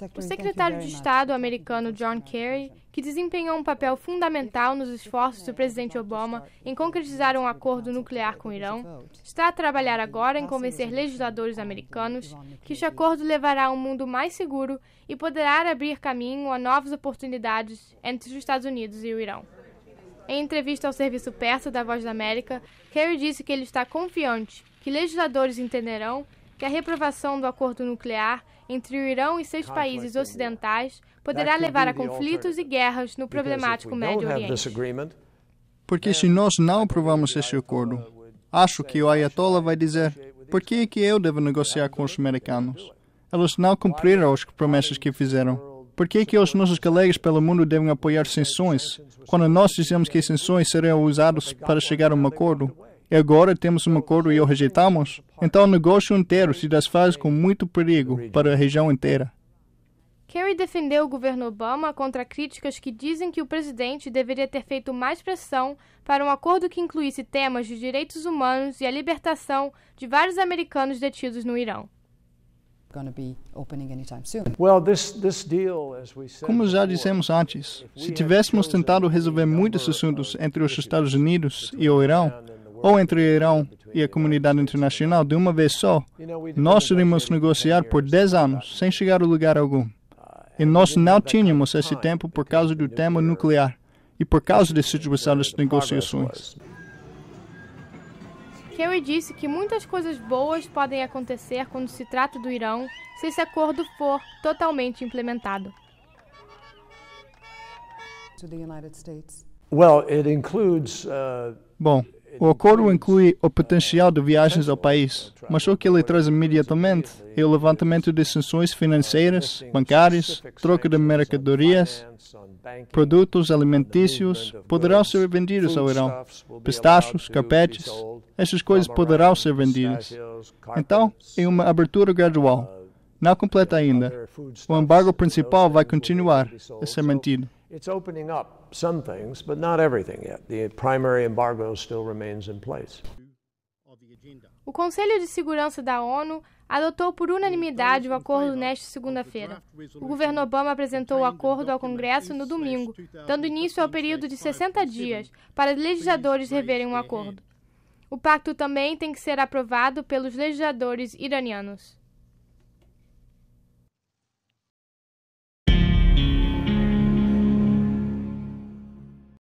É o secretário de Estado americano John Kerry, que desempenhou um papel fundamental nos esforços do presidente Obama em concretizar um acordo nuclear com o Irã, está a trabalhar agora em convencer legisladores americanos que este acordo levará a um mundo mais seguro e poderá abrir caminho a novas oportunidades entre os Estados Unidos e o Irã. Em entrevista ao serviço persa da Voz da América, Kerry disse que ele está confiante que legisladores entenderão que a reprovação do acordo nuclear entre o Irã e seis países ocidentais poderá levar a conflitos e guerras no problemático Médio Oriente. Porque se nós não aprovamos esse acordo, acho que o Ayatollah vai dizer: por que, é que eu devo negociar com os americanos? Eles não cumpriram as promessas que fizeram. Por que, que os nossos colegas pelo mundo devem apoiar sanções, quando nós dizemos que as sanções serão usadas para chegar a um acordo? e agora temos um acordo e o rejeitamos, então o negócio inteiro se desfaz com muito perigo para a região inteira. Kerry defendeu o governo Obama contra críticas que dizem que o presidente deveria ter feito mais pressão para um acordo que incluísse temas de direitos humanos e a libertação de vários americanos detidos no Irã. Como já dissemos antes, se tivéssemos tentado resolver muitos assuntos entre os Estados Unidos e o Irã, ou entre o Irão e a comunidade internacional de uma vez só, nós iríamos negociar por 10 anos, sem chegar a lugar algum. E nós não tínhamos esse tempo por causa do tema nuclear e por causa da situação das negociações. Kerry disse que muitas coisas boas podem acontecer quando se trata do Irão se esse acordo for totalmente implementado. Uh, Bom, o acordo inclui o potencial de viagens ao país, mas o que ele traz imediatamente é o levantamento de sanções financeiras, bancárias, troca de mercadorias, produtos alimentícios poderão ser vendidos ao Irão. Pistachos, carpetes, essas coisas poderão ser vendidas. Então, é uma abertura gradual. Não completa ainda. O embargo principal vai continuar a ser mantido. It's opening up some things, but not everything yet. The primary embargo still remains in place. O Conselho de Segurança da ONU adotou por unanimidade o acordo nesta segunda-feira. O governo Obama apresentou o acordo ao Congresso no domingo, dando início ao período de 60 dias para legisladores reverem o acordo. O pacto também tem que ser aprovado pelos legisladores iranianos.